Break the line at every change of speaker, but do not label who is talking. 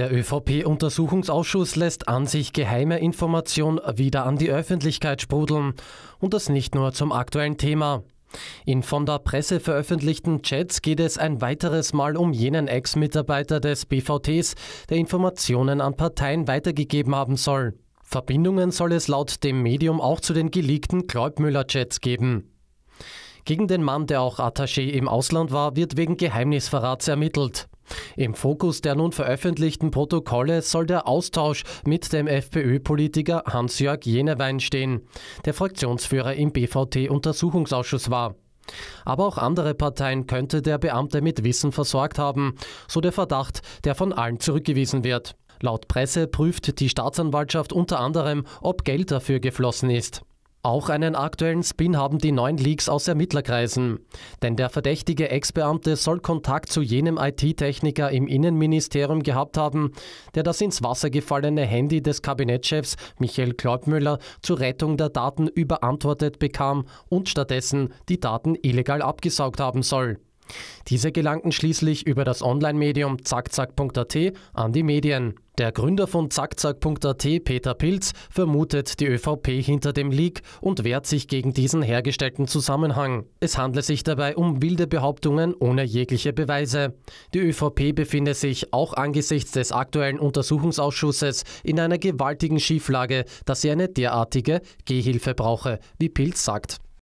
Der ÖVP-Untersuchungsausschuss lässt an sich geheime Information wieder an die Öffentlichkeit sprudeln und das nicht nur zum aktuellen Thema. In von der Presse veröffentlichten Chats geht es ein weiteres Mal um jenen Ex-Mitarbeiter des BVTs, der Informationen an Parteien weitergegeben haben soll. Verbindungen soll es laut dem Medium auch zu den geleakten Kleubmüller-Chats geben. Gegen den Mann, der auch Attaché im Ausland war, wird wegen Geheimnisverrats ermittelt. Im Fokus der nun veröffentlichten Protokolle soll der Austausch mit dem FPÖ-Politiker Hans-Jörg Jenewein stehen, der Fraktionsführer im BVT-Untersuchungsausschuss war. Aber auch andere Parteien könnte der Beamte mit Wissen versorgt haben, so der Verdacht, der von allen zurückgewiesen wird. Laut Presse prüft die Staatsanwaltschaft unter anderem, ob Geld dafür geflossen ist. Auch einen aktuellen Spin haben die neuen Leaks aus Ermittlerkreisen. Denn der verdächtige Ex-Beamte soll Kontakt zu jenem IT-Techniker im Innenministerium gehabt haben, der das ins Wasser gefallene Handy des Kabinettschefs Michael Kleubmüller zur Rettung der Daten überantwortet bekam und stattdessen die Daten illegal abgesaugt haben soll. Diese gelangten schließlich über das Online-Medium zackzack.at an die Medien. Der Gründer von zackzack.at, Peter Pilz, vermutet die ÖVP hinter dem Leak und wehrt sich gegen diesen hergestellten Zusammenhang. Es handle sich dabei um wilde Behauptungen ohne jegliche Beweise. Die ÖVP befinde sich auch angesichts des aktuellen Untersuchungsausschusses in einer gewaltigen Schieflage, dass sie eine derartige Gehhilfe brauche, wie Pilz sagt.